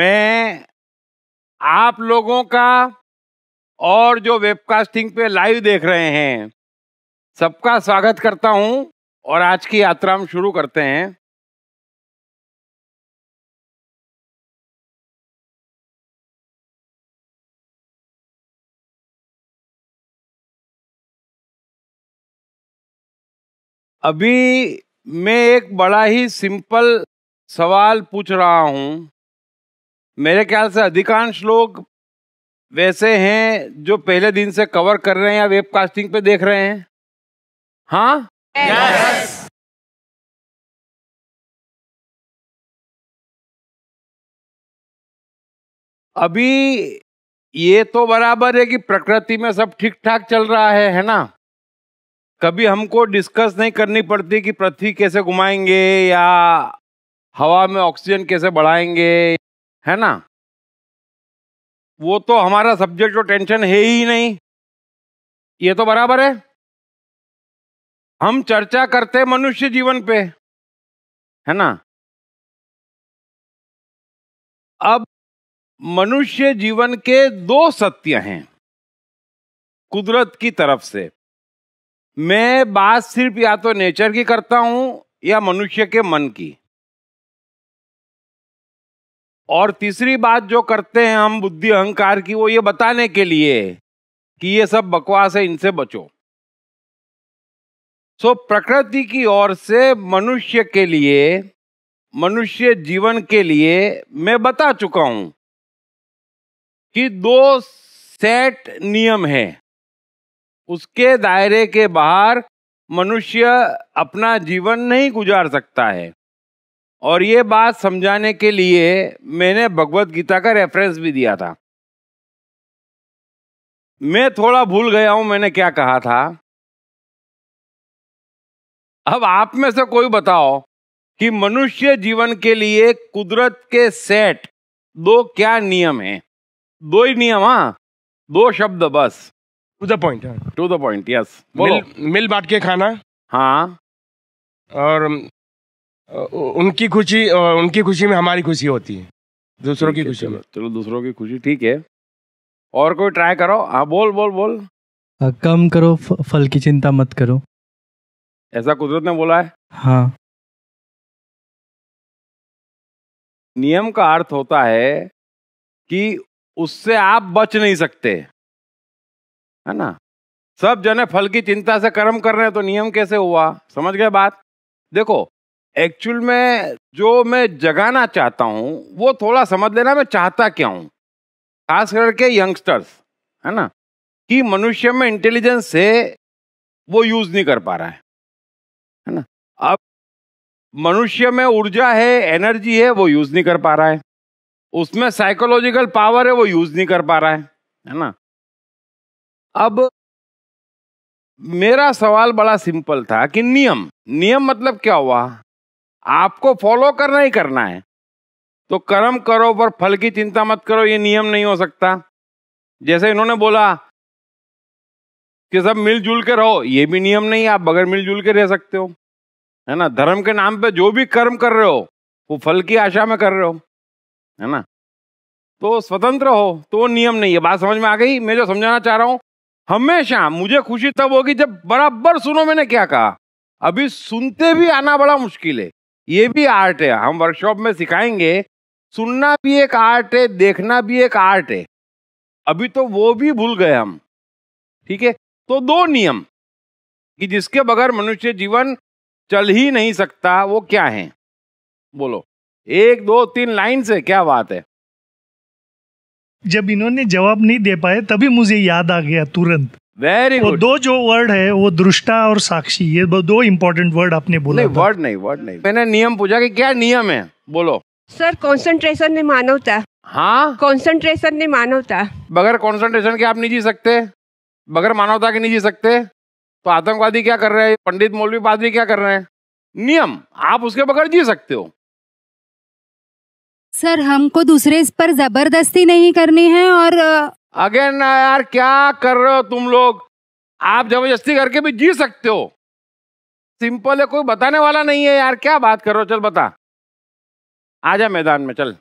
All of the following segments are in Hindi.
मैं आप लोगों का और जो वेबकास्टिंग पे लाइव देख रहे हैं सबका स्वागत करता हूं और आज की यात्रा हम शुरू करते हैं अभी मैं एक बड़ा ही सिंपल सवाल पूछ रहा हूं मेरे ख्याल से अधिकांश लोग वैसे हैं जो पहले दिन से कवर कर रहे हैं या वेबकास्टिंग पे देख रहे हैं हाँ yes. अभी ये तो बराबर है कि प्रकृति में सब ठीक ठाक चल रहा है है ना कभी हमको डिस्कस नहीं करनी पड़ती कि पृथ्वी कैसे घुमाएंगे या हवा में ऑक्सीजन कैसे बढ़ाएंगे है ना वो तो हमारा सब्जेक्ट तो टेंशन है ही नहीं ये तो बराबर है हम चर्चा करते मनुष्य जीवन पे है ना अब मनुष्य जीवन के दो सत्य हैं कुदरत की तरफ से मैं बात सिर्फ या तो नेचर की करता हूं या मनुष्य के मन की और तीसरी बात जो करते हैं हम बुद्धि अहंकार की वो ये बताने के लिए कि ये सब बकवास है इनसे बचो सो प्रकृति की ओर से मनुष्य के लिए मनुष्य जीवन के लिए मैं बता चुका हूं कि दो सेट नियम है उसके दायरे के बाहर मनुष्य अपना जीवन नहीं गुजार सकता है और ये बात समझाने के लिए मैंने भगवत गीता का रेफरेंस भी दिया था मैं थोड़ा भूल गया हूं मैंने क्या कहा था अब आप में से कोई बताओ कि मनुष्य जीवन के लिए कुदरत के सेट दो क्या नियम है दो ही नियम हाँ दो शब्द बस to the point to the point yes मिल, मिल बांट के खाना हाँ और उनकी खुशी उनकी खुशी में हमारी खुशी होती है दूसरों की खुशी में चलो दूसरों की खुशी ठीक है और कोई ट्राई करो हाँ बोल बोल बोल कम करो फल की चिंता मत करो ऐसा कुदरत ने बोला है हाँ नियम का अर्थ होता है कि उससे आप बच नहीं सकते है ना सब जने फल की चिंता से कर्म कर रहे हैं तो नियम कैसे हुआ समझ गए बात देखो एक्चुअल में जो मैं जगाना चाहता हूँ वो थोड़ा समझ लेना मैं चाहता क्या हूँ खास करके यंगस्टर्स है ना कि मनुष्य में इंटेलिजेंस है वो यूज नहीं कर पा रहा है है ना अब मनुष्य में ऊर्जा है एनर्जी है वो यूज नहीं कर पा रहा है उसमें साइकोलॉजिकल पावर है वो यूज नहीं कर पा रहा है है ना अब मेरा सवाल बड़ा सिंपल था कि नियम नियम मतलब क्या हुआ आपको फॉलो करना ही करना है तो कर्म करो पर फल की चिंता मत करो ये नियम नहीं हो सकता जैसे इन्होंने बोला कि सब मिलजुल के रहो ये भी नियम नहीं आप बगैर मिलजुल के रह सकते हो है ना धर्म के नाम पे जो भी कर्म कर रहे हो वो फल की आशा में कर रहे हो है ना तो स्वतंत्र हो तो वो नियम नहीं है बात समझ में आ गई मैं जो समझाना चाह रहा हूं हमेशा मुझे खुशी तब होगी जब बराबर सुनो मैंने क्या कहा अभी सुनते भी आना बड़ा मुश्किल है ये भी आर्ट है हम वर्कशॉप में सिखाएंगे सुनना भी एक आर्ट है देखना भी एक आर्ट है अभी तो वो भी भूल गए हम ठीक है तो दो नियम कि जिसके बगैर मनुष्य जीवन चल ही नहीं सकता वो क्या है बोलो एक दो तीन लाइन से क्या बात है जब इन्होंने जवाब नहीं दे पाए तभी मुझे याद आ गया तुरंत वेरी गुड दो जो वर्ड है वो दृष्टा और साक्षी ये दो इम्पोर्टेंट वर्ड आपने बोला नहीं वर्ड नहीं वर्ड नहीं मैंने नियम पूछा कि क्या नियम है बोलो सर कॉन्सेंट्रेशन ने मानवता हाँ कॉन्सेंट्रेशन ने मानवता बगैर कॉन्सेंट्रेशन के आप नहीं जी सकते बगैर मानवता के नहीं जी सकते तो आतंकवादी क्या कर रहे हैं पंडित मौलवी पादरी क्या कर रहे हैं नियम आप उसके बगैर जी सकते हो सर हमको दूसरे पर जबरदस्ती नहीं करनी है और अगेन ना यार क्या कर रहे हो तुम लोग आप जबरदस्ती करके भी जी सकते हो सिंपल है कोई बताने वाला नहीं है यार क्या बात कर रहे हो चल बता आ जा मैदान में चल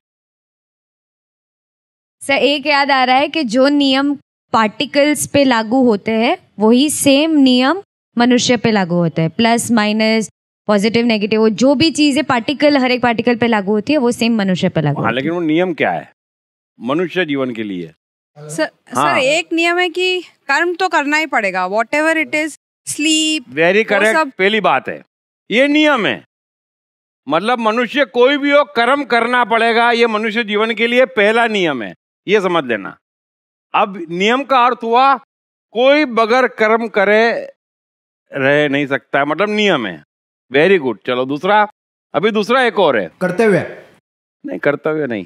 सर एक याद आ रहा है कि जो नियम पार्टिकल्स पे लागू होते हैं वही सेम नियम मनुष्य पे लागू होते हैं प्लस माइनस पॉजिटिव नेगेटिव वो जो भी चीजें पार्टिकल हर एक पार्टिकल पे लागू होती है वो सेम मनुष्य पे लागू हाँ, लेकिन वो नियम क्या है मनुष्य जीवन के लिए सर हाँ। एक नियम है कि कर्म तो करना ही पड़ेगा whatever it is sleep very correct सब... पहली बात है ये नियम है मतलब मनुष्य कोई भी हो कर्म करना पड़ेगा ये मनुष्य जीवन के लिए पहला नियम है ये समझ लेना अब नियम का अर्थ हुआ कोई बगैर कर्म करे रह नहीं सकता मतलब नियम है वेरी गुड चलो दूसरा अभी दूसरा एक और है कर्तव्य नहीं कर्तव्य नहीं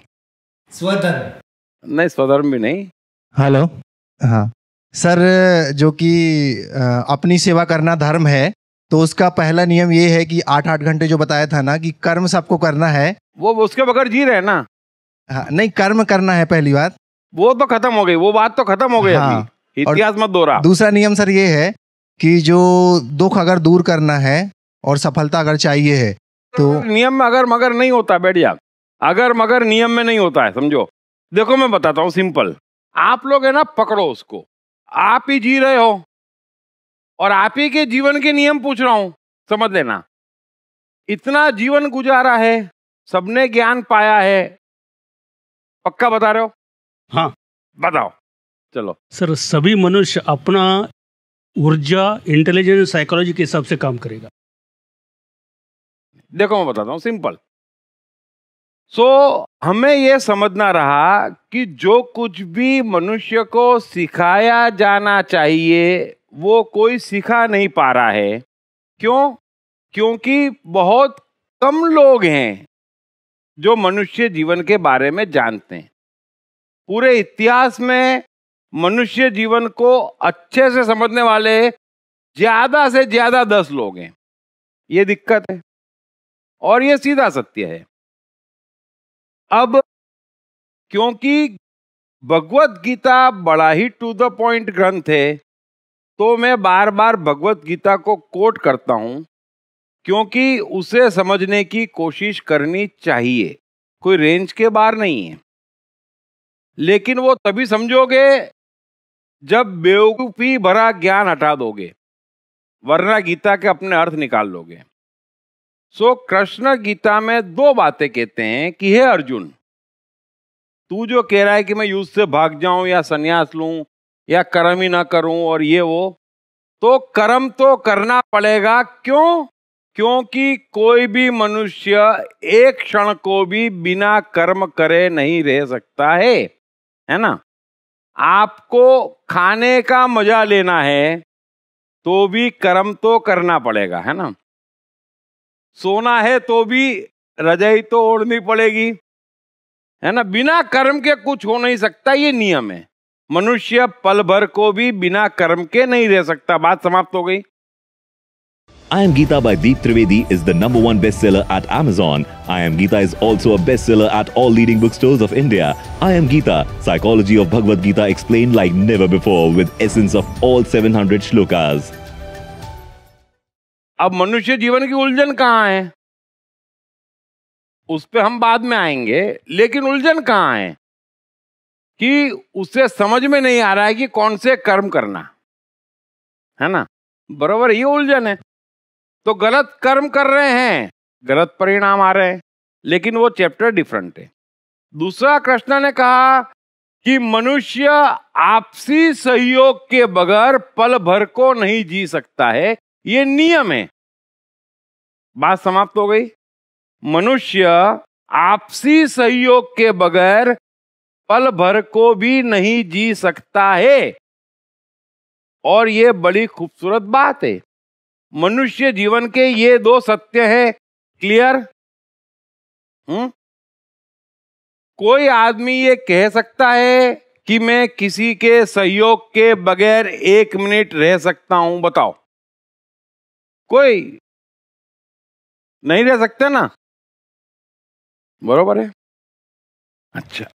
स्वधर्म नहीं स्वधर्म भी नहीं हेलो हाँ सर जो कि अपनी सेवा करना धर्म है तो उसका पहला नियम ये है कि आठ आठ घंटे जो बताया था ना कि कर्म सबको करना है वो उसके बगैर जी रहे ना हाँ, नहीं कर्म करना है पहली बात वो तो खत्म हो गई वो बात तो खत्म हो गई हाँ, इतिहास मत दोरा दूसरा नियम सर ये है कि जो दुख अगर दूर करना है और सफलता अगर चाहिए है तो नियम में अगर मगर नहीं होता बैठिया अगर मगर नियम में नहीं होता है समझो देखो मैं बताता हूँ सिंपल आप लोग है ना पकड़ो उसको आप ही जी रहे हो और आप ही के जीवन के नियम पूछ रहा हूं समझ लेना इतना जीवन गुजारा है सबने ज्ञान पाया है पक्का बता रहे हो हाँ बताओ चलो सर सभी मनुष्य अपना ऊर्जा इंटेलिजेंस साइकोलॉजी के हिसाब से काम करेगा देखो मैं बताता हूँ सिंपल सो so, हमें यह समझना रहा कि जो कुछ भी मनुष्य को सिखाया जाना चाहिए वो कोई सिखा नहीं पा रहा है क्यों क्योंकि बहुत कम लोग हैं जो मनुष्य जीवन के बारे में जानते हैं पूरे इतिहास में मनुष्य जीवन को अच्छे से समझने वाले ज्यादा से ज्यादा दस लोग हैं ये दिक्कत है और ये सीधा सत्य है अब क्योंकि भगवत गीता बड़ा ही टू द पॉइंट ग्रंथ है तो मैं बार बार भगवत गीता को कोट करता हूँ क्योंकि उसे समझने की कोशिश करनी चाहिए कोई रेंज के बाहर नहीं है लेकिन वो तभी समझोगे जब बेवकूफ़ी भरा ज्ञान हटा दोगे वरना गीता के अपने अर्थ निकाल लोगे सो so, कृष्ण गीता में दो बातें कहते हैं कि हे अर्जुन तू जो कह रहा है कि मैं युद्ध से भाग जाऊं या संन्यास लूं या कर्म ही ना करूं और ये वो तो कर्म तो करना पड़ेगा क्यों क्योंकि कोई भी मनुष्य एक क्षण को भी बिना कर्म करे नहीं रह सकता है है ना आपको खाने का मजा लेना है तो भी कर्म तो करना पड़ेगा है ना सोना है तो भी रजाई तो ओढ़नी पड़ेगी है ना बिना कर्म के कुछ हो नहीं सकता ये नियम है मनुष्य पल भर को भी बिना कर्म के नहीं रह सकता बात समाप्त हो गई I Am Gita by Deep Trivedi is the number one bestseller at Amazon. I Am Gita is also a bestseller at all leading bookstores of India. I Am Gita, Psychology of Bhagavad Gita explained like never before with essence of all 700 shlokas. अब मनुष्य जीवन की उलझन कहाँ है उस पर हम बाद में आएंगे लेकिन उलझन कहाँ है कि उसे समझ में नहीं आ रहा है कि कौन से कर्म करना है ना बराबर ये उलझन है तो गलत कर्म कर रहे हैं गलत परिणाम आ रहे हैं लेकिन वो चैप्टर डिफरेंट है दूसरा कृष्णा ने कहा कि मनुष्य आपसी सहयोग के बगैर पल भर को नहीं जी सकता है ये नियम है बात समाप्त हो गई मनुष्य आपसी सहयोग के बगैर पल भर को भी नहीं जी सकता है और ये बड़ी खूबसूरत बात है मनुष्य जीवन के ये दो सत्य हैं क्लियर हम्म कोई आदमी ये कह सकता है कि मैं किसी के सहयोग के बगैर एक मिनट रह सकता हूं बताओ कोई नहीं रह सकते ना बराबर है अच्छा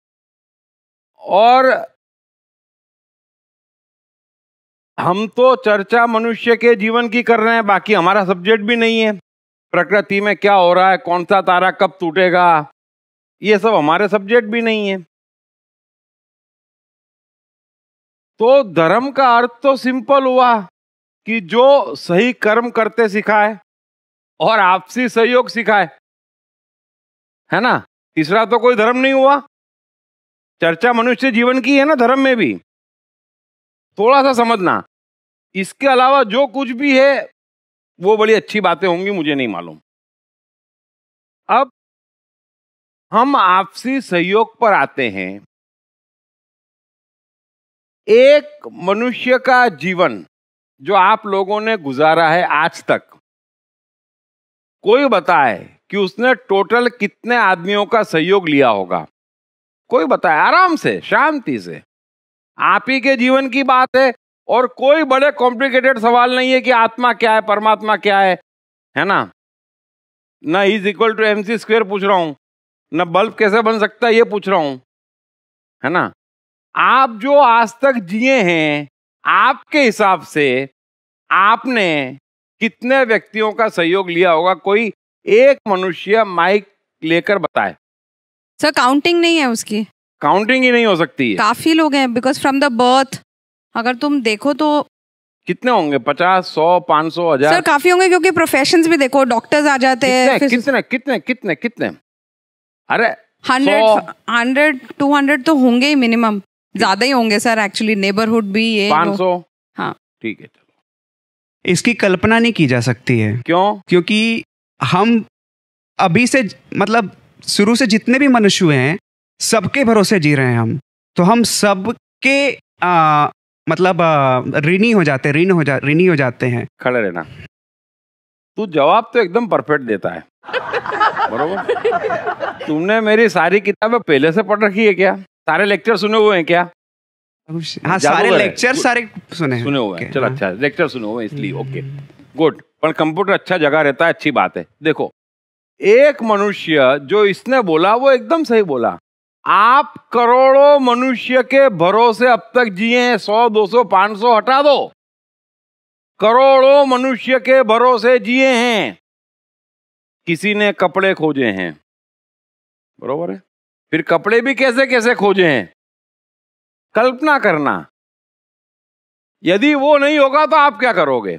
और हम तो चर्चा मनुष्य के जीवन की कर रहे हैं बाकी हमारा सब्जेक्ट भी नहीं है प्रकृति में क्या हो रहा है कौन सा तारा कब टूटेगा ये सब हमारे सब्जेक्ट भी नहीं है तो धर्म का अर्थ तो सिंपल हुआ कि जो सही कर्म करते सिखाए और आपसी सहयोग सिखाए है ना तीसरा तो कोई धर्म नहीं हुआ चर्चा मनुष्य जीवन की है ना धर्म में भी थोड़ा सा समझना इसके अलावा जो कुछ भी है वो बड़ी अच्छी बातें होंगी मुझे नहीं मालूम अब हम आपसी सहयोग पर आते हैं एक मनुष्य का जीवन जो आप लोगों ने गुजारा है आज तक कोई बताए कि उसने टोटल कितने आदमियों का सहयोग लिया होगा कोई बताए आराम से शांति से आप ही के जीवन की बात है और कोई बड़े कॉम्प्लिकेटेड सवाल नहीं है कि आत्मा क्या है परमात्मा क्या है है ना ना is equal to M C square पूछ रहा हूं ना बल्ब कैसे बन सकता है ये पूछ रहा हूं है ना आप जो आज तक जिए हैं आपके हिसाब से आपने कितने व्यक्तियों का सहयोग लिया होगा कोई एक मनुष्य माइक लेकर बताए सर काउंटिंग नहीं है उसकी काउंटिंग ही नहीं हो सकती है काफी लोग हैं बिकॉज फ्रॉम द बर्थ अगर तुम देखो तो कितने होंगे पचास सौ पांच सौ हजार सर काफी होंगे क्योंकि प्रोफेशन भी देखो डॉक्टर्स आ जाते हैं कितने कितने कितने कितने अरे हंड्रेड हंड्रेड टू हंड्रेड तो होंगे ही मिनिमम ज्यादा ही होंगे सर एक्चुअली नेबरहुड भी ये पांच सौ हाँ ठीक है चलो इसकी कल्पना नहीं की जा सकती है क्यों क्योंकि हम अभी से मतलब शुरू से जितने भी मनुष्य हुए हैं सबके भरोसे जी रहे हैं हम तो हम सबके मतलब ऋणी हो जाते ऋण हो जा ऋणी हो जाते हैं खड़े रहना तू जवाब तो एकदम परफेक्ट देता है बरोबर तुमने मेरी सारी किताबें पहले से पढ़ रखी है क्या सारे लेक्चर सुने हुए हैं क्या हाँ सारे लेक्चर सारे सुने सुने हुए हैं चलो हाँ। अच्छा लेक्चर सुने हुए इसलिए ओके हम्म। गुड पर कंप्यूटर अच्छा जगह रहता है अच्छी बात है देखो एक मनुष्य जो इसने बोला वो एकदम सही बोला आप करोड़ों मनुष्य के भरोसे अब तक जिए हैं सौ दो सौ पांच सौ हटा दो करोड़ों मनुष्य के भरोसे जिए हैं किसी ने कपड़े खोजे हैं बरोबर है फिर कपड़े भी कैसे कैसे खोजे हैं कल्पना करना यदि वो नहीं होगा तो आप क्या करोगे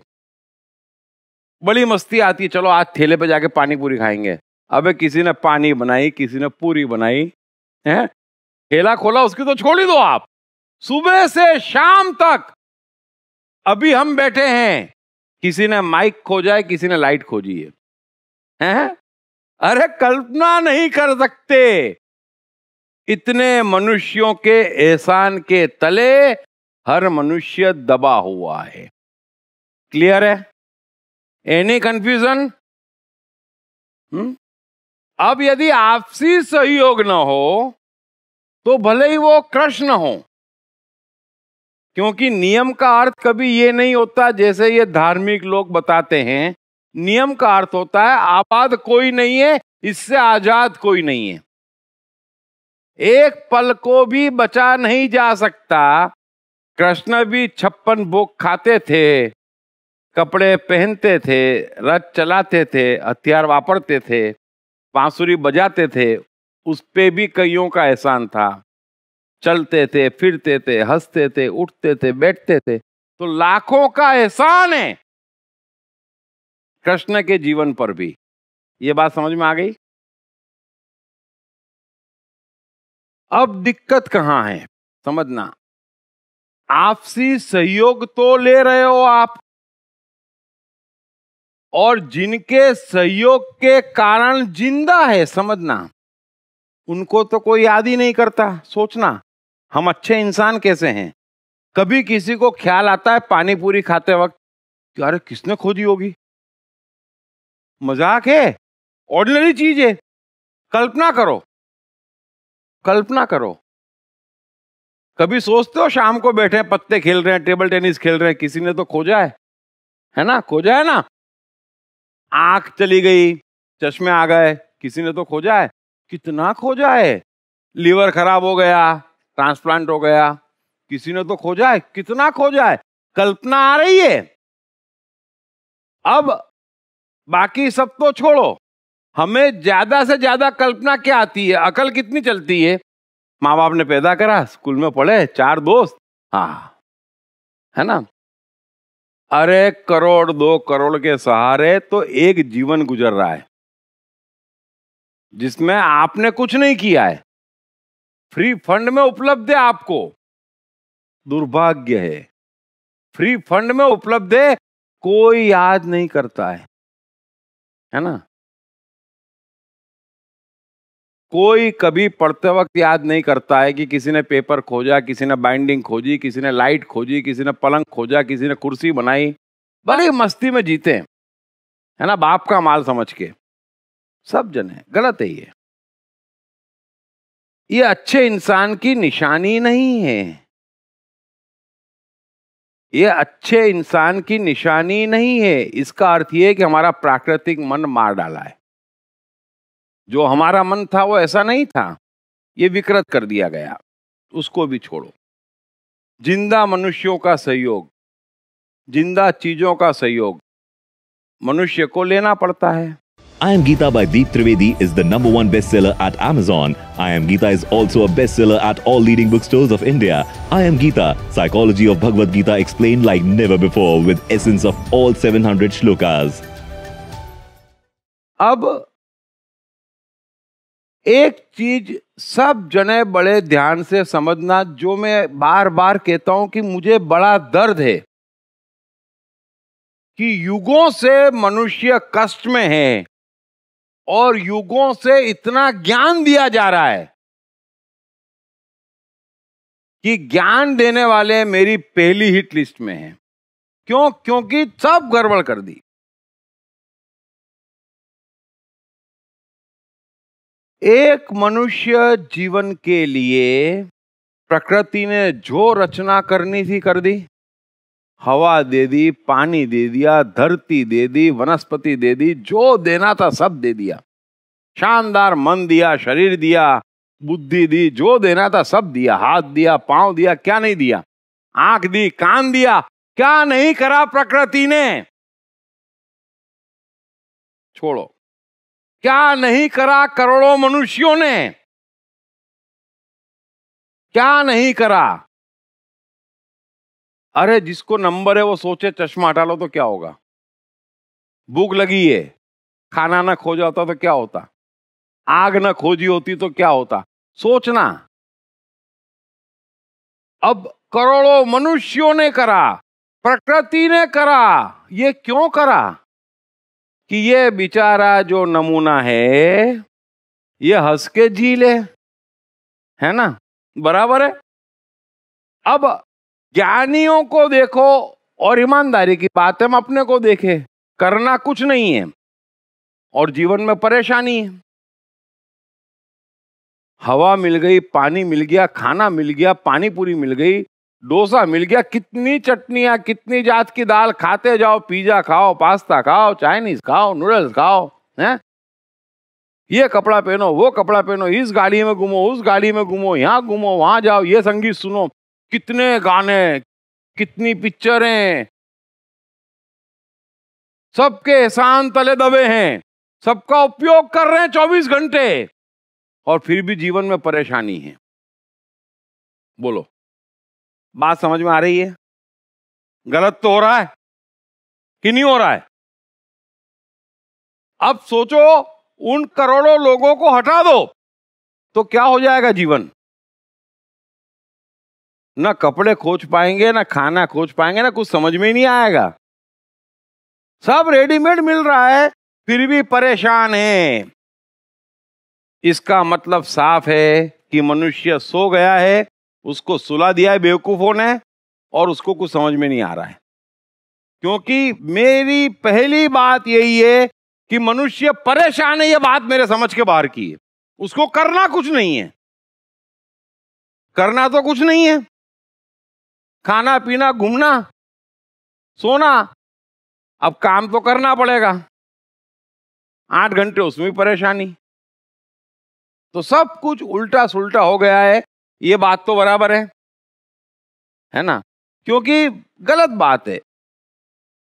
बड़ी मस्ती आती है चलो आज ठेले पे जाके पानी पूरी खाएंगे अबे किसी ने पानी बनाई किसी ने पूरी बनाई है ठेला खोला उसकी तो छोड़ ही दो आप सुबह से शाम तक अभी हम बैठे हैं किसी ने माइक खोजा है किसी ने लाइट खोजी है हैं अरे कल्पना नहीं कर सकते इतने मनुष्यों के एहसान के तले हर मनुष्य दबा हुआ है क्लियर है एनी कंफ्यूजन hmm? अब यदि आपसी सहयोग न हो तो भले ही वो कृष्ण हो क्योंकि नियम का अर्थ कभी ये नहीं होता जैसे ये धार्मिक लोग बताते हैं नियम का अर्थ होता है आबाद कोई नहीं है इससे आजाद कोई नहीं है एक पल को भी बचा नहीं जा सकता कृष्ण भी छप्पन भोग खाते थे कपड़े पहनते थे रथ चलाते थे हथियार वापरते थे बांसुरी बजाते थे उस पे भी कईयों का एहसान था चलते थे फिरते थे हंसते थे उठते थे बैठते थे तो लाखों का एहसान है कृष्ण के जीवन पर भी ये बात समझ में आ गई अब दिक्कत कहां है समझना आपसी सहयोग तो ले रहे हो आप और जिनके सहयोग के कारण जिंदा है समझना उनको तो कोई याद ही नहीं करता सोचना हम अच्छे इंसान कैसे हैं कभी किसी को ख्याल आता है पानी पूरी खाते वक्त कि अरे किसने खोदी होगी मजाक है ऑर्डिनरी चीज है कल्पना करो कल्पना करो कभी सोचते हो शाम को बैठे हैं पत्ते खेल रहे हैं टेबल टेनिस खेल रहे हैं किसी ने तो खोजा है है ना खोजा है ना आंख चली गई चश्मे आ गए किसी ने तो खोजा है कितना खोजा है लीवर खराब हो गया ट्रांसप्लांट हो गया किसी ने तो खोजा है कितना खोजा है कल्पना आ रही है अब बाकी सब तो छोड़ो हमें ज्यादा से ज्यादा कल्पना क्या आती है अकल कितनी चलती है माँ बाप ने पैदा करा स्कूल में पढ़े चार दोस्त हाँ है ना अरे करोड़ दो करोड़ के सहारे तो एक जीवन गुजर रहा है जिसमें आपने कुछ नहीं किया है फ्री फंड में उपलब्ध है आपको दुर्भाग्य है फ्री फंड में उपलब्ध है कोई याद नहीं करता है है ना कोई कभी पढ़ते वक्त याद नहीं करता है कि किसी ने पेपर खोजा किसी ने बाइंडिंग खोजी किसी ने लाइट खोजी किसी ने पलंग खोजा किसी ने कुर्सी बनाई बड़े मस्ती में जीते हैं है ना बाप का माल समझ के सब जन है गलत है ये ये अच्छे इंसान की निशानी नहीं है ये अच्छे इंसान की निशानी नहीं है इसका अर्थ ये कि हमारा प्राकृतिक मन मार डाला है जो हमारा मन था वो ऐसा नहीं था ये विकृत कर दिया गया उसको भी छोड़ो जिंदा मनुष्यों का सहयोग जिंदा चीजों का सहयोग मनुष्य को लेना पड़ता है I am Gita by Deep Trivedi is the number one best seller at Amazon I am Gita is also best seller at all leading book store of India I am Gita psychology of Bhagavad Gita explain like never before with essence of all seven hundred shlokas अब एक चीज सब जने बड़े ध्यान से समझना जो मैं बार बार कहता हूं कि मुझे बड़ा दर्द है कि युगों से मनुष्य कष्ट में है और युगों से इतना ज्ञान दिया जा रहा है कि ज्ञान देने वाले मेरी पहली हिट लिस्ट में हैं क्यों क्योंकि सब गड़बड़ कर दी एक मनुष्य जीवन के लिए प्रकृति ने जो रचना करनी थी कर दी हवा दे दी पानी दे दिया धरती दे दी वनस्पति दे दी जो देना था सब दे दिया शानदार मन दिया शरीर दिया बुद्धि दी जो देना था सब दिया हाथ दिया पांव दिया क्या नहीं दिया आंख दी कान दिया क्या नहीं करा प्रकृति ने छोड़ो क्या नहीं करा करोड़ों मनुष्यों ने क्या नहीं करा अरे जिसको नंबर है वो सोचे चश्मा हटा लो तो क्या होगा भूख लगी है खाना ना खोजा होता तो क्या होता आग ना खोजी होती तो क्या होता सोचना अब करोड़ों मनुष्यों ने करा प्रकृति ने करा ये क्यों करा कि ये बेचारा जो नमूना है ये हंस के जी ले है ना बराबर है अब ज्ञानियों को देखो और ईमानदारी की बात हम अपने को देखे करना कुछ नहीं है और जीवन में परेशानी है हवा मिल गई पानी मिल गया खाना मिल गया पानी पूरी मिल गई डोसा मिल गया कितनी चटनियां कितनी जात की दाल खाते जाओ पिज्जा खाओ पास्ता खाओ चाइनीज खाओ नूडल्स खाओ है ये कपड़ा पहनो वो कपड़ा पहनो इस गाड़ी में घूमो उस गाड़ी में घूमो यहाँ घूमो वहां जाओ ये संगीत सुनो कितने गाने कितनी पिक्चरें सबके एहसान तले दबे हैं सबका उपयोग कर रहे हैं चौबीस घंटे और फिर भी जीवन में परेशानी है बोलो बात समझ में आ रही है गलत तो हो रहा है कि नहीं हो रहा है अब सोचो उन करोड़ों लोगों को हटा दो तो क्या हो जाएगा जीवन ना कपड़े खोज पाएंगे ना खाना खोज पाएंगे ना कुछ समझ में नहीं आएगा सब रेडीमेड मिल रहा है फिर भी परेशान है इसका मतलब साफ है कि मनुष्य सो गया है उसको सुला दिया है बेवकूफ़ों ने और उसको कुछ समझ में नहीं आ रहा है क्योंकि मेरी पहली बात यही है कि मनुष्य परेशान है यह बात मेरे समझ के बाहर की है उसको करना कुछ नहीं है करना तो कुछ नहीं है खाना पीना घूमना सोना अब काम तो करना पड़ेगा आठ घंटे उसमें परेशानी तो सब कुछ उल्टा सुलटा हो गया है ये बात तो बराबर है है ना क्योंकि गलत बात है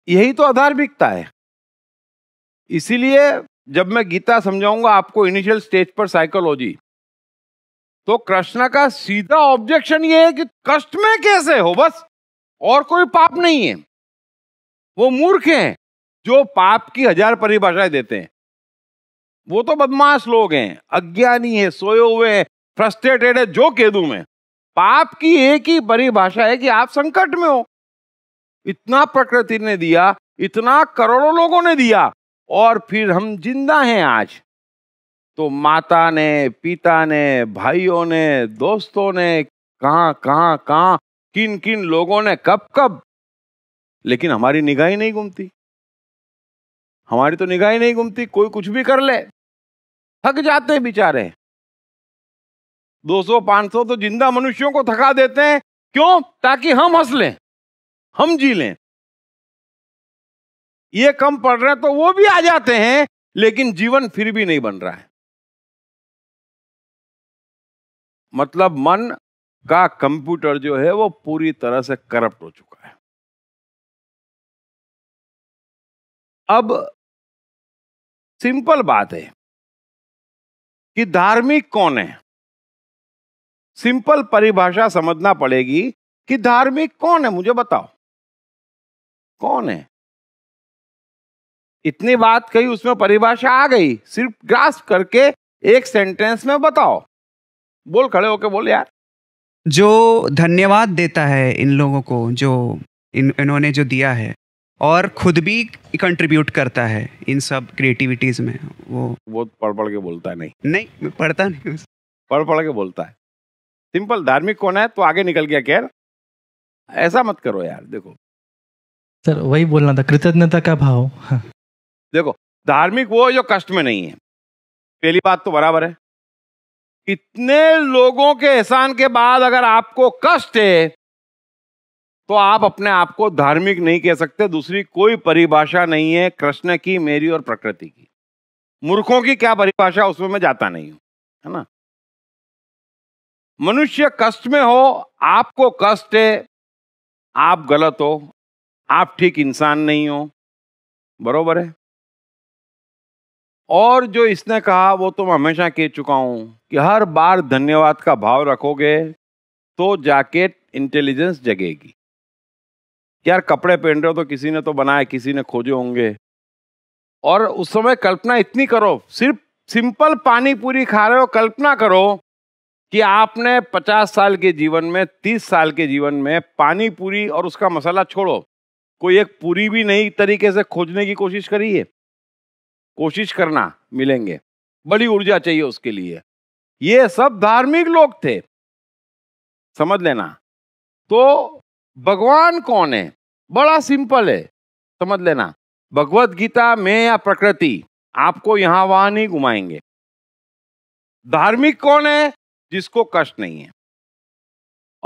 यही तो बिकता है इसीलिए जब मैं गीता समझाऊंगा आपको इनिशियल स्टेज पर साइकोलॉजी तो कृष्ण का सीधा ऑब्जेक्शन ये है कि कष्ट में कैसे हो बस और कोई पाप नहीं है वो मूर्ख हैं जो पाप की हजार परिभाषाएं देते हैं वो तो बदमाश लोग हैं अज्ञानी है सोए हुए हैं फ्रस्ट्रेटेड है जो कह दू मैं पाप की एक ही परिभाषा है कि आप संकट में हो इतना प्रकृति ने दिया इतना करोड़ों लोगों ने दिया और फिर हम जिंदा हैं आज तो माता ने पिता ने भाइयों ने दोस्तों ने कहा कहा कहा किन किन लोगों ने कब कब लेकिन हमारी निगाह ही नहीं घूमती हमारी तो निगाह ही नहीं घूमती कोई कुछ भी कर ले थक जाते बेचारे 200-500 तो जिंदा मनुष्यों को थका देते हैं क्यों ताकि हम हंस लें हम जी लें ये कम पड़ रहे हैं तो वो भी आ जाते हैं लेकिन जीवन फिर भी नहीं बन रहा है मतलब मन का कंप्यूटर जो है वो पूरी तरह से करप्ट हो चुका है अब सिंपल बात है कि धार्मिक कौन है सिंपल परिभाषा समझना पड़ेगी कि धार्मिक कौन है मुझे बताओ कौन है इतनी बात कही उसमें परिभाषा आ गई सिर्फ ग्रास्प करके एक सेंटेंस में बताओ बोल खड़े होके बोल यार जो धन्यवाद देता है इन लोगों को जो इन इन्होंने जो दिया है और खुद भी कंट्रीब्यूट करता है इन सब क्रिएटिविटीज में वो वो पढ़ पढ़ के बोलता है नहीं नहीं पढ़ता नहीं पढ़ पढ़ के बोलता है सिंपल धार्मिक कौन है तो आगे निकल गया खैर ऐसा मत करो यार देखो सर वही बोलना था कृतज्ञता का भाव देखो धार्मिक वो जो कष्ट में नहीं है पहली बात तो बराबर है इतने लोगों के एहसान के बाद अगर आपको कष्ट है तो आप अपने आप को धार्मिक नहीं कह सकते दूसरी कोई परिभाषा नहीं है कृष्ण की मेरी और प्रकृति की मूर्खों की क्या परिभाषा उसमें मैं जाता नहीं हूं है ना मनुष्य कष्ट में हो आपको कष्ट है आप गलत हो आप ठीक इंसान नहीं हो बरोबर है और जो इसने कहा वो तो मैं हमेशा कह चुका हूं कि हर बार धन्यवाद का भाव रखोगे तो जाकेट इंटेलिजेंस जगेगी यार कपड़े पहन रहे हो तो किसी ने तो बनाए किसी ने खोजे होंगे और उस समय कल्पना इतनी करो सिर्फ सिंपल पानी पूरी खा रहे हो कल्पना करो कि आपने 50 साल के जीवन में 30 साल के जीवन में पानी पूरी और उसका मसाला छोड़ो कोई एक पूरी भी नई तरीके से खोजने की कोशिश करी है कोशिश करना मिलेंगे बड़ी ऊर्जा चाहिए उसके लिए ये सब धार्मिक लोग थे समझ लेना तो भगवान कौन है बड़ा सिंपल है समझ लेना भगवत गीता में या प्रकृति आपको यहां वहां नहीं घुमाएंगे धार्मिक कौन है जिसको कष्ट नहीं है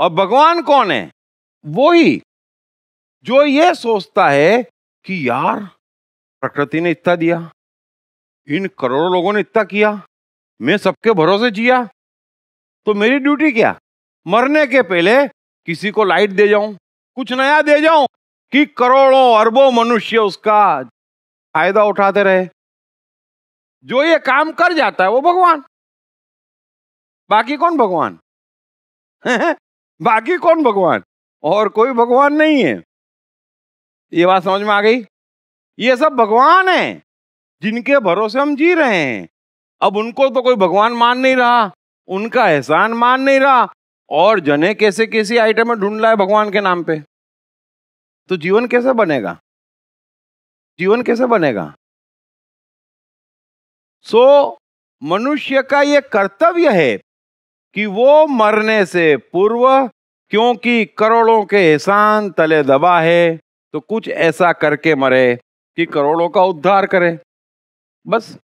और भगवान कौन है वो ही जो ये सोचता है कि यार प्रकृति ने इतना दिया इन करोड़ों लोगों ने इतना किया मैं सबके भरोसे जिया तो मेरी ड्यूटी क्या मरने के पहले किसी को लाइट दे जाऊं कुछ नया दे जाऊं कि करोड़ों अरबों मनुष्य उसका फायदा उठाते रहे जो ये काम कर जाता है वो भगवान बाकी कौन भगवान बाकी कौन भगवान और कोई भगवान नहीं है ये बात समझ में आ गई ये सब भगवान है जिनके भरोसे हम जी रहे हैं अब उनको तो कोई भगवान मान नहीं रहा उनका एहसान मान नहीं रहा और जने कैसे कैसी आइटम में ढूंढ लाए भगवान के नाम पे तो जीवन कैसे बनेगा जीवन कैसे बनेगा सो so, मनुष्य का ये कर्तव्य है कि वो मरने से पूर्व क्योंकि करोड़ों के एहसान तले दबा है तो कुछ ऐसा करके मरे कि करोड़ों का उद्धार करे बस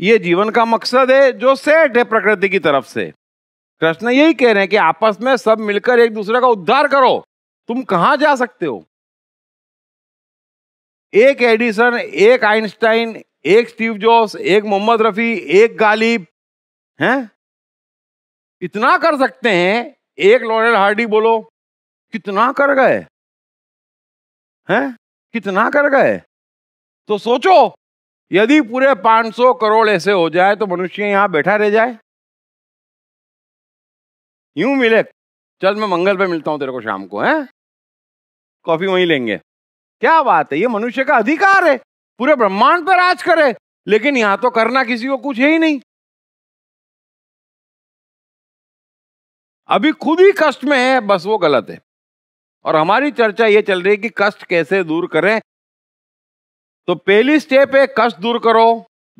ये जीवन का मकसद है जो सेट है प्रकृति की तरफ से कृष्ण यही कह रहे हैं कि आपस में सब मिलकर एक दूसरे का उद्धार करो तुम कहां जा सकते हो एक एडिसन एक आइंस्टाइन एक स्टीव जोस एक मोहम्मद रफी एक गालिब हैं इतना कर सकते हैं एक लॉरेल हार्डी बोलो कितना कर गए हैं कितना कर गए तो सोचो यदि पूरे 500 करोड़ ऐसे हो जाए तो मनुष्य यहां बैठा रह जाए यूं मिले चल मैं मंगल पे मिलता हूं तेरे को शाम को है कॉफी वहीं लेंगे क्या बात है ये मनुष्य का अधिकार है पूरे ब्रह्मांड पर राज करे लेकिन यहां तो करना किसी को कुछ है ही नहीं अभी खुद ही कष्ट में है बस वो गलत है और हमारी चर्चा ये चल रही है कि कष्ट कैसे दूर करें तो पहली स्टेप है कष्ट दूर करो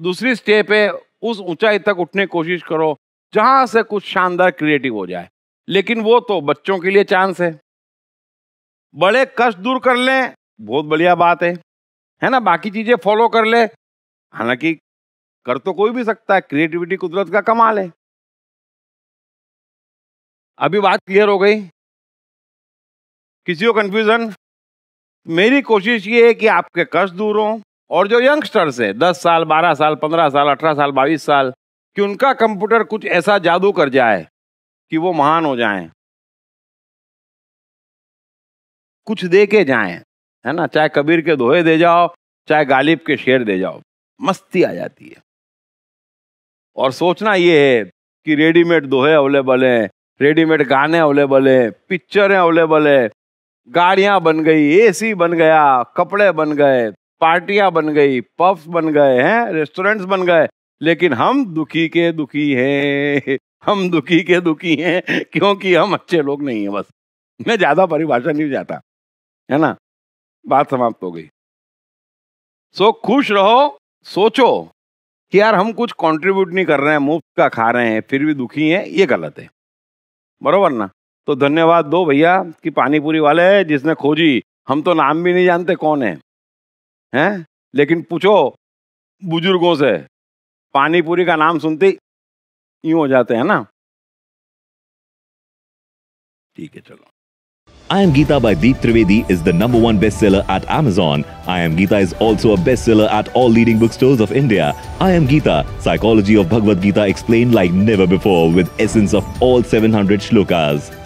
दूसरी स्टेप है उस ऊंचाई तक उठने की कोशिश करो जहां से कुछ शानदार क्रिएटिव हो जाए लेकिन वो तो बच्चों के लिए चांस है बड़े कष्ट दूर कर लें बहुत बढ़िया बात है है ना बाकी चीजें फॉलो कर ले हालांकि कर तो कोई भी सकता है क्रिएटिविटी कुदरत का कमाल है अभी बात क्लियर हो गई किसी को कन्फ्यूज़न मेरी कोशिश ये है कि आपके कष्ट दूर हों और जो यंगस्टर्स हैं दस साल बारह साल पंद्रह साल अठारह साल बाईस साल कि उनका कंप्यूटर कुछ ऐसा जादू कर जाए कि वो महान हो जाएं कुछ दे के जाए है ना चाहे कबीर के दोहे दे जाओ चाहे गालिब के शेर दे जाओ मस्ती आ जाती है और सोचना ये है कि रेडीमेड दोहे अवेलेबल हैं रेडीमेड गाने अवेलेबल है पिक्चरें अवेलेबल है गाड़ियां बन गई एसी बन गया कपड़े बन गए पार्टियां बन गई पब्स बन गए हैं रेस्टोरेंट्स बन गए लेकिन हम दुखी के दुखी हैं हम दुखी के दुखी हैं क्योंकि हम अच्छे लोग नहीं हैं बस मैं ज्यादा परिभाषा नहीं जाता है ना बात समाप्त हो गई सो खुश रहो सोचो कि यार हम कुछ कंट्रीब्यूट नहीं कर रहे हैं मुफ्त का खा रहे हैं फिर भी दुखी हैं ये गलत है बरोबर ना तो धन्यवाद दो भैया कि पानीपुरी वाले जिसने खोजी हम तो नाम भी नहीं जानते कौन है हैं लेकिन पूछो बुजुर्गों से पानीपुरी का नाम सुनते यूं हो जाते हैं ना ठीक है चलो I Am Gita by Deep Trivedi is the number one bestseller at Amazon. I Am Gita is also a bestseller at all leading bookstores of India. I Am Gita, Psychology of Bhagavad Gita explained like never before with essence of all 700 shlokas.